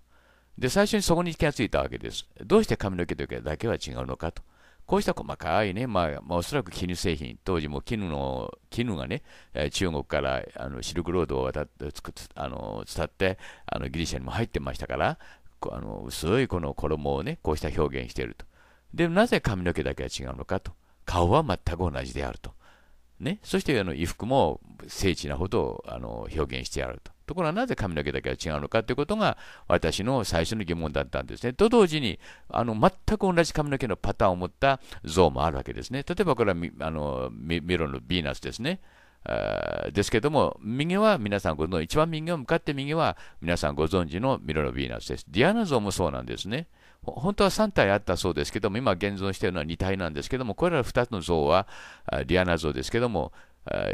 Speaker 1: で、最初にそこに気がついたわけです。どうして髪の毛だけは違うのかと。こうした細かいね、まあ、まあ、おそらく絹製品、当時も絹の、絹がね、中国からあのシルクロードを渡ってつくあの伝ってあのギリシャにも入ってましたから、あの薄いこの衣をね、こうした表現していると。で、なぜ髪の毛だけは違うのかと。顔は全く同じであると。ね、そしてあの衣服も精緻なほどあの表現してあると。ところがなぜ髪の毛だけは違うのかということが私の最初の疑問だったんですね。と同時にあの全く同じ髪の毛のパターンを持った像もあるわけですね。例えばこれはあのミロのヴィーナスですね。ですけども、右は皆さんご存知、一番右を向かって右は皆さんご存知のミロのヴィーナスです。ディアナ像もそうなんですね。本当は3体あったそうですけども、今現存しているのは2体なんですけども、これら2つの像はディアナ像ですけども、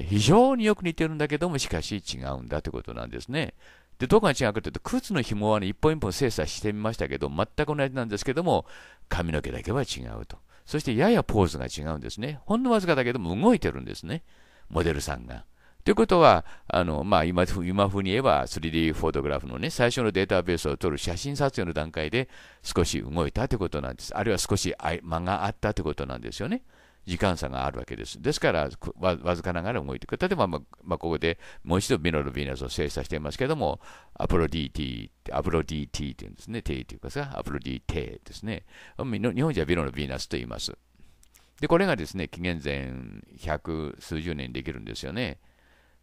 Speaker 1: 非常によく似てるんだけども、しかし違うんだということなんですね。で、どこが違うかというと、靴の紐はね、一本一本精査してみましたけど、全く同じなんですけども、髪の毛だけは違うと。そしてややポーズが違うんですね。ほんのわずかだけども動いてるんですね。モデルさんが。ということは、あのまあ今、今風に言えば 3D フォトグラフの、ね、最初のデータベースを取る写真撮影の段階で少し動いたということなんです。あるいは少し間があったということなんですよね。時間差があるわけです。ですから、わずかながら動いていく。例えば、まあ、まあ、ここでもう一度ミノルヴィーナスを精査していますけれども、アプロディーティー、アプロディーティーというんですね。テイというかさ、アプロディーテイですね。日本じはミノルヴィーナスと言います。で、これがですね、紀元前百数十年できるんですよね。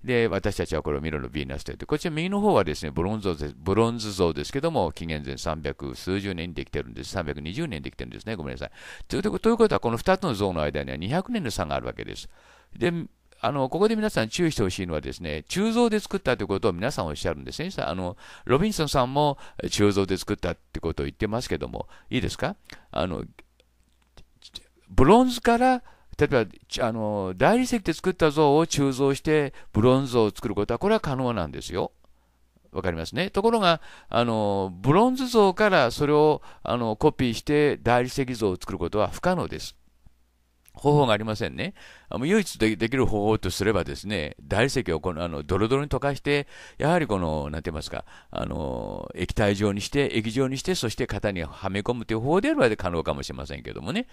Speaker 1: で、私たちはこれをミロのヴィーナスと言って、こっち右の方はですね、ブロンズ像ブロンズ像ですけども、紀元前300数十年にできてるんです。320年にできてるんですね。ごめんなさい。ということは、この2つの像の間には200年の差があるわけです。で、あの、ここで皆さん注意してほしいのはですね、鋳造で作ったということを皆さんおっしゃるんですね。あの、ロビンソンさんも鋳造で作ったってことを言ってますけども、いいですかあの、ブロンズから例えば、あの、大理石で作った像を鋳造してブロンズ像を作ることは、これは可能なんですよ。わかりますね。ところが、あの、ブロンズ像からそれをあのコピーして大理石像を作ることは不可能です。方法がありませんね。あの唯一できる方法とすればですね、大理石をこのあのドロドロに溶かして、やはりこの、なんて言いますか、あの、液体状にして、液状にして、そして型にはめ込むという方法であれば可能かもしれませんけどもね。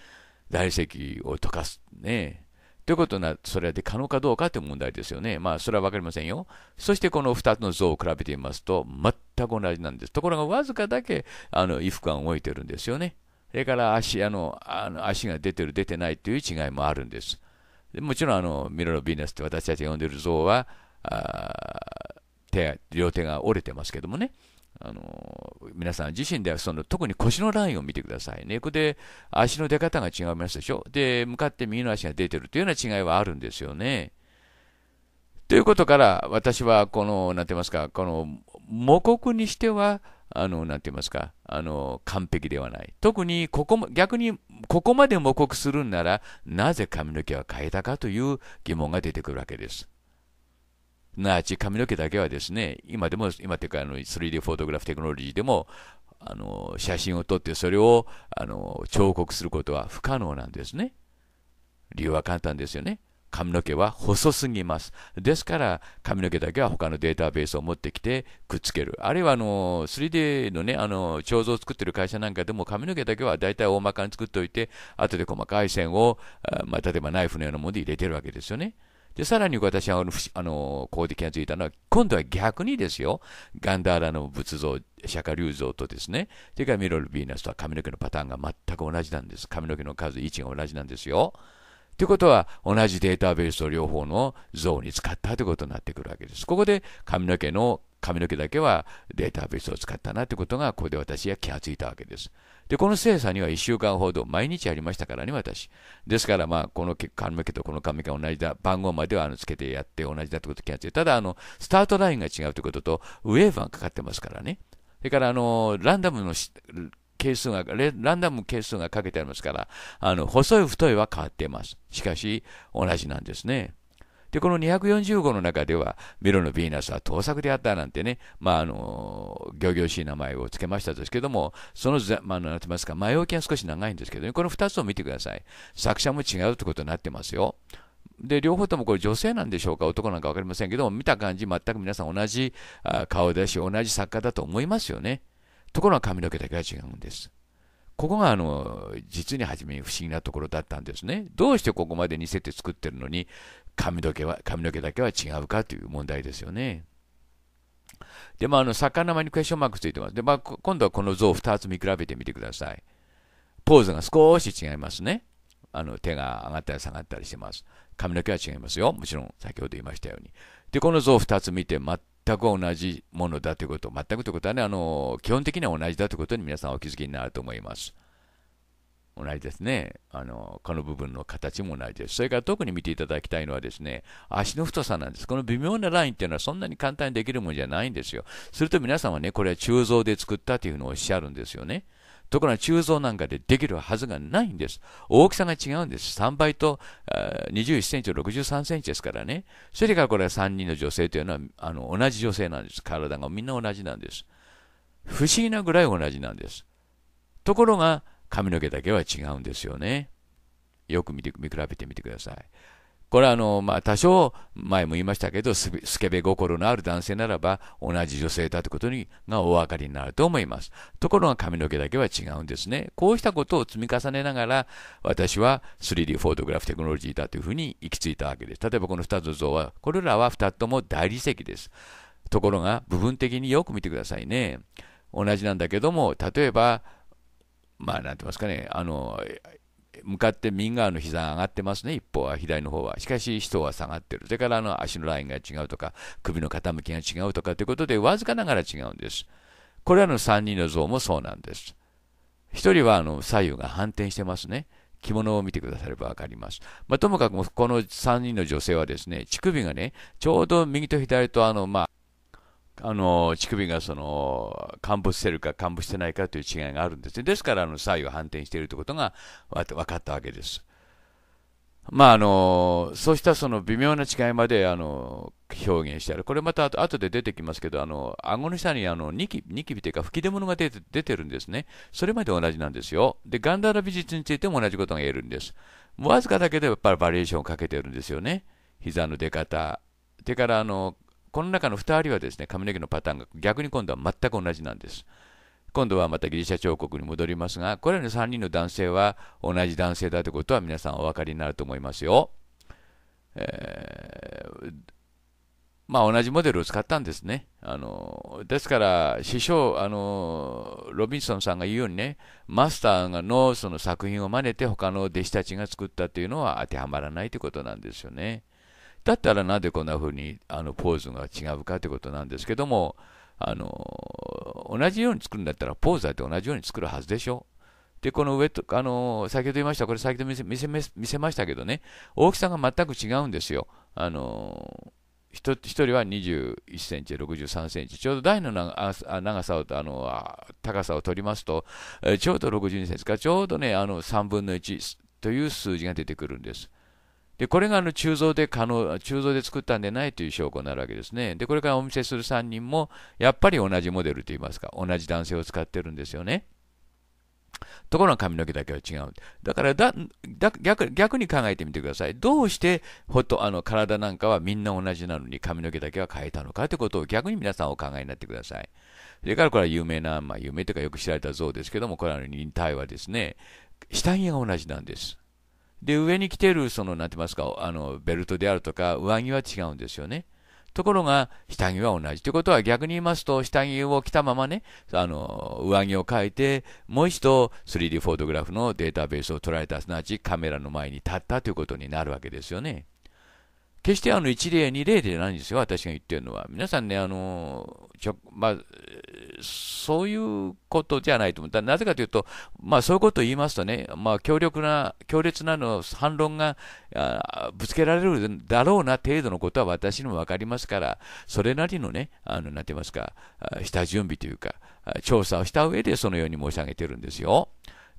Speaker 1: 大石を溶かす。ね。ということな、それで可能かどうかという問題ですよね。まあ、それはわかりませんよ。そして、この2つの像を比べてみますと、全く同じなんです。ところが、わずかだけ、あの、衣服が動いてるんですよね。それから足、あの、あの足が出てる、出てないという違いもあるんです。でもちろん、あの、ミロのヴィーナスって私たちが呼んでいる像は、手両手が折れてますけどもね。あの皆さん自身ではその特に腰のラインを見てくださいね。これで足の出方が違いますでしょ。で、向かって右の足が出てるというような違いはあるんですよね。ということから、私はこの、なんて言いますか、この母国にしては、あの、なんて言いますか、あの、完璧ではない。特に、ここも、逆に、ここまで模国するんなら、なぜ髪の毛は変えたかという疑問が出てくるわけです。なあち髪の毛だけはですね、今でも、今っていうかあの 3D フォトグラフテクノロジーでも、あの写真を撮ってそれをあの彫刻することは不可能なんですね。理由は簡単ですよね。髪の毛は細すぎます。ですから髪の毛だけは他のデータベースを持ってきてくっつける。あるいはあの 3D のね、あの彫像を作ってる会社なんかでも髪の毛だけは大体大まかに作っておいて、後で細かい線を、まあ、例えばナイフのようなもので入れてるわけですよね。で、さらに私はあの、あの、ここで気がついたのは、今度は逆にですよ、ガンダーラの仏像、釈迦竜像とですね、それからミロル・ヴィーナスとは髪の毛のパターンが全く同じなんです。髪の毛の数、位置が同じなんですよ。ということは、同じデータベースを両方の像に使ったということになってくるわけです。ここで髪の毛の、髪の毛だけはデータベースを使ったなということが、ここで私は気がついたわけです。で、この精査には1週間ほど毎日ありましたからね、私。ですから、まあ、この髪の毛とこの髪が同じだ、番号まではあのつけてやって同じだってこと気がついて、ただ、あの、スタートラインが違うということと、ウェーブがかかってますからね。それから、あの、ランダムの係数が、ランダム係数がかけてありますから、あの、細い太いは変わっています。しかし、同じなんですね。で、この240号の中では、ミロのヴィーナスは盗作であったなんてね、まあ、あの、行々しい名前を付けましたですけども、その、まあ、なんてますか、前置きは少し長いんですけどね、この2つを見てください。作者も違うってことになってますよ。で、両方ともこれ女性なんでしょうか、男なんか分かりませんけども、見た感じ、全く皆さん同じ顔だし、同じ作家だと思いますよね。ところが髪の毛だけが違うんです。ここがあの実に初めに不思議なところだったんですね。どうしてここまで似せて作ってるのに、髪の毛は、髪の毛だけは違うかという問題ですよね。で、まあ、あの、魚間にクエスチョンマークついてます。で、まあ、今度はこの像を2つ見比べてみてください。ポーズが少し違いますね。あの、手が上がったり下がったりしてます。髪の毛は違いますよ。もちろん、先ほど言いましたように。で、この像2つ見て、全く同じものだということ、全くということはね、あの、基本的には同じだということに皆さんお気づきになると思います。同じですね。あの、この部分の形も同じです。それから特に見ていただきたいのはですね、足の太さなんです。この微妙なラインっていうのはそんなに簡単にできるものじゃないんですよ。すると皆さんはね、これは鋳造で作ったというのをおっしゃるんですよね。ところが鋳造なんかでできるはずがないんです。大きさが違うんです。3倍と21センチと63センチですからね。それからこれは3人の女性というのはあの同じ女性なんです。体がみんな同じなんです。不思議なぐらい同じなんです。ところが、髪の毛だけは違うんですよね。よく見て見比べてみてください。これはあの、まあ、多少、前も言いましたけど、スケベ心のある男性ならば、同じ女性だということにがお分かりになると思います。ところが髪の毛だけは違うんですね。こうしたことを積み重ねながら、私は 3D フォトグラフテクノロジーだというふうに行き着いたわけです。例えばこの2つの像は、これらは2つとも大理石です。ところが、部分的によく見てくださいね。同じなんだけども、例えば、まあ、なんてますかね、あの、向かって右側の膝上がってますね、一方は左の方は。しかし、人は下がってる。それからあの足のラインが違うとか、首の傾きが違うとかということで、わずかながら違うんです。これらの3人の像もそうなんです。1人はあの左右が反転してますね。着物を見てくだされば分かります。まあ、ともかく、この3人の女性はですね、乳首がね、ちょうど右と左とあの、まあ、あの乳首がその陥没してるか陥没してないかという違いがあるんですね。ですからあの左右反転しているということが分かったわけです。まああのそうしたその微妙な違いまであの表現してある。これまた後で出てきますけど、あの顎の下にあのニキニキビというか吹き出物が出て出てるんですね。それまで同じなんですよ。で、ガンダーラ美術についても同じことが言えるんです。わずかだけでやっぱりバリエーションをかけてるんですよね。膝の出方。手からあのこの中の2人はですね、髪の毛のパターンが逆に今度は全く同じなんです。今度はまたギリシャ彫刻に戻りますが、これらの3人の男性は同じ男性だということは皆さんお分かりになると思いますよ。えー、まあ、同じモデルを使ったんですね。あのですから、師匠あの、ロビンソンさんが言うようにね、マスターのその作品を真似て他の弟子たちが作ったというのは当てはまらないということなんですよね。だったらなんでこんな風にあポーズが違うかということなんですけども、あの同じように作るんだったらポーズだって同じように作るはずでしょ。で、この上と、あの先ほど言いました、これ先ほど見せ見せ見せましたけどね、大きさが全く違うんですよ。あの 1, 人は21センチ、63センチ、ちょうど台の長さをあの高さを取りますと、ちょうど62センチか、ちょうどね、あの3分の1という数字が出てくるんです。で、これがあの鋳造で可能、鋳造で作ったんでないという証拠になるわけですね。で、これからお見せする3人も、やっぱり同じモデルといいますか、同じ男性を使ってるんですよね。ところが髪の毛だけは違う。だからだ逆、逆に考えてみてください。どうしてほとあの体なんかはみんな同じなのに髪の毛だけは変えたのかということを逆に皆さんお考えになってください。それからこれは有名な、まあ、有名というかよく知られた像ですけども、これは忍耐はですね、下着が同じなんです。で、上に着てる、その、なんて言いますか、あの、ベルトであるとか、上着は違うんですよね。ところが、下着は同じ。ということは、逆に言いますと、下着を着たままね、あの、上着を変えて、もう一度 3D フォトグラフのデータベースを捉えた、すなわちカメラの前に立ったということになるわけですよね。決してあの1例、2例でないんですよ、私が言ってるのは。皆さんね、あのちょまあ、そういうことじゃないと思う。なぜかというと、まあ、そういうことを言いますとね、まあ、強力な、強烈なの反論がぶつけられるだろうな程度のことは私にも分かりますから、それなりのね、あのなんて言いますか、下準備というか、調査をした上でそのように申し上げてるんですよ。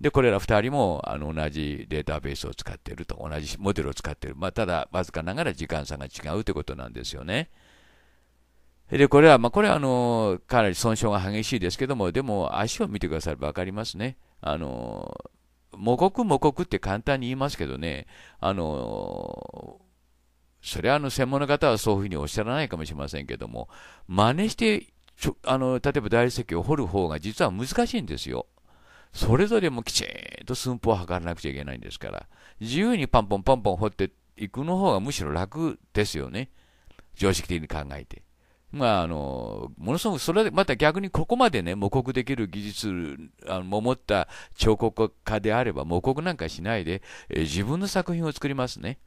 Speaker 1: で、これら2人もあの同じデータベースを使っていると、同じモデルを使っている。まあ、ただ、わずかながら時間差が違うということなんですよね。で、これは、まあ、これはあの、かなり損傷が激しいですけども、でも足を見てくだされば分かりますね。あの、模国模国って簡単に言いますけどね、あの、それはあの専門の方はそういうふうにおっしゃらないかもしれませんけども、真似して、あの例えば大理石を掘る方が実は難しいんですよ。それぞれもきちんと寸法を測らなくちゃいけないんですから、自由にパンポンパンポン掘っていくの方がむしろ楽ですよね。常識的に考えて。まあ、あの、ものすごく、それまた逆にここまでね、模刻できる技術あのを持った彫刻家であれば、模刻なんかしないで、え自分の作品を作りますね。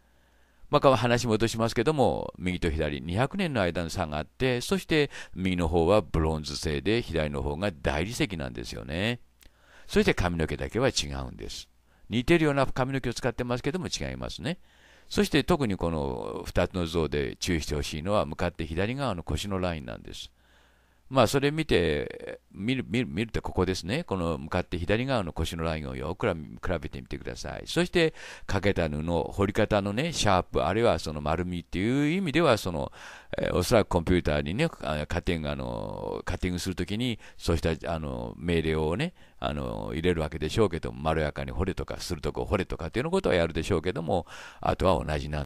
Speaker 1: まあ、話戻しますけども、右と左、200年の間の差があって、そして右の方はブロンズ製で、左の方が大理石なんですよね。そして髪の毛だけは違うんです。似てるような髪の毛を使ってますけども違いますね。そして特にこの2つの像で注意してほしいのは向かって左側の腰のラインなんです。まあ、それ見て、見る、見る、見るとここですね。この向かって左側の腰のラインをよく比べてみてください。そして、かけた布、彫り方のね、シャープ、あるいはその丸みっていう意味では、その、えー、おそらくコンピューターにね、カテン、あの、カッティングするときに、そうした、あの、命令をね、あの、入れるわけでしょうけども、まろやかに掘
Speaker 2: れとか、するとこ掘れとかっていうのことはやるでしょうけども、あとは同じなん